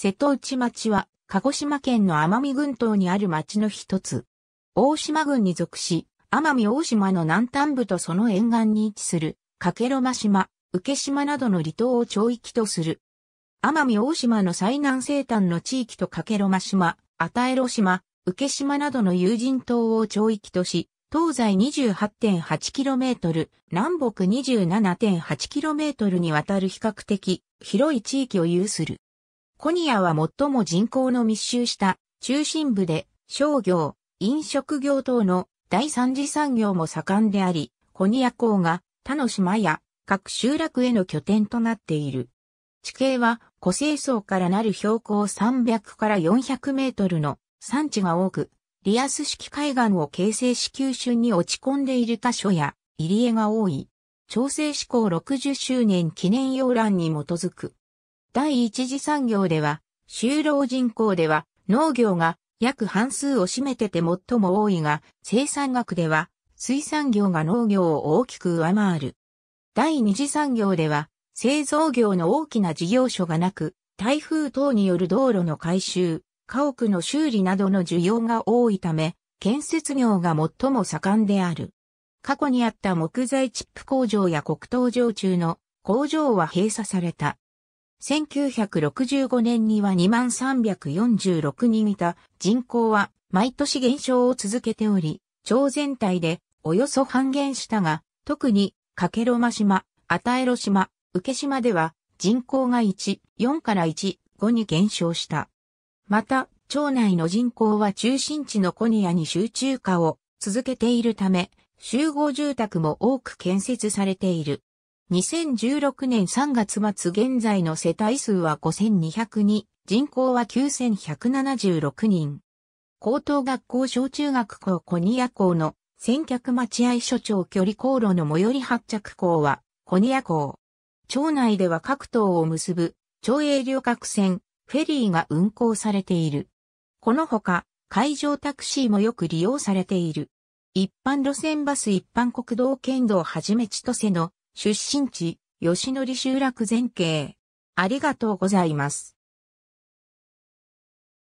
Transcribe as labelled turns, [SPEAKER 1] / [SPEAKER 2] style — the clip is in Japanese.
[SPEAKER 1] 瀬戸内町は、鹿児島県の奄美群島にある町の一つ。大島郡に属し、奄美大島の南端部とその沿岸に位置する、かけろま島、受島などの離島を町域とする。奄美大島の最南西端の地域とかけろま島、与えろ島、受島などの有人島を町域とし、東西 28.8km、南北 27.8km にわたる比較的広い地域を有する。コニアは最も人口の密集した中心部で商業、飲食業等の第三次産業も盛んであり、コニア港が他の島や各集落への拠点となっている。地形は湖生層からなる標高300から400メートルの山地が多く、リアス式海岸を形成し急峻に落ち込んでいる箇所や入り江が多い。調整志向60周年記念要欄に基づく第一次産業では、就労人口では農業が約半数を占めてて最も多いが、生産額では水産業が農業を大きく上回る。第二次産業では、製造業の大きな事業所がなく、台風等による道路の改修、家屋の修理などの需要が多いため、建設業が最も盛んである。過去にあった木材チップ工場や黒糖場中の工場は閉鎖された。1965年には2346人いた人口は毎年減少を続けており、町全体でおよそ半減したが、特に、かけろま島、あたえろ島、受島では人口が1、4から1、5に減少した。また、町内の人口は中心地のコニアに集中化を続けているため、集合住宅も多く建設されている。2016年3月末現在の世帯数は5202、人口は9176人。高等学校小中学校コニア校の先客待合所長距離航路の最寄り発着校はコニア校。町内では各島を結ぶ町営旅客船、フェリーが運行されている。このほか海上タクシーもよく利用されている。一般路線バス一般国道県道はじめ千歳の出身地、吉典集落全景。ありがとうございます。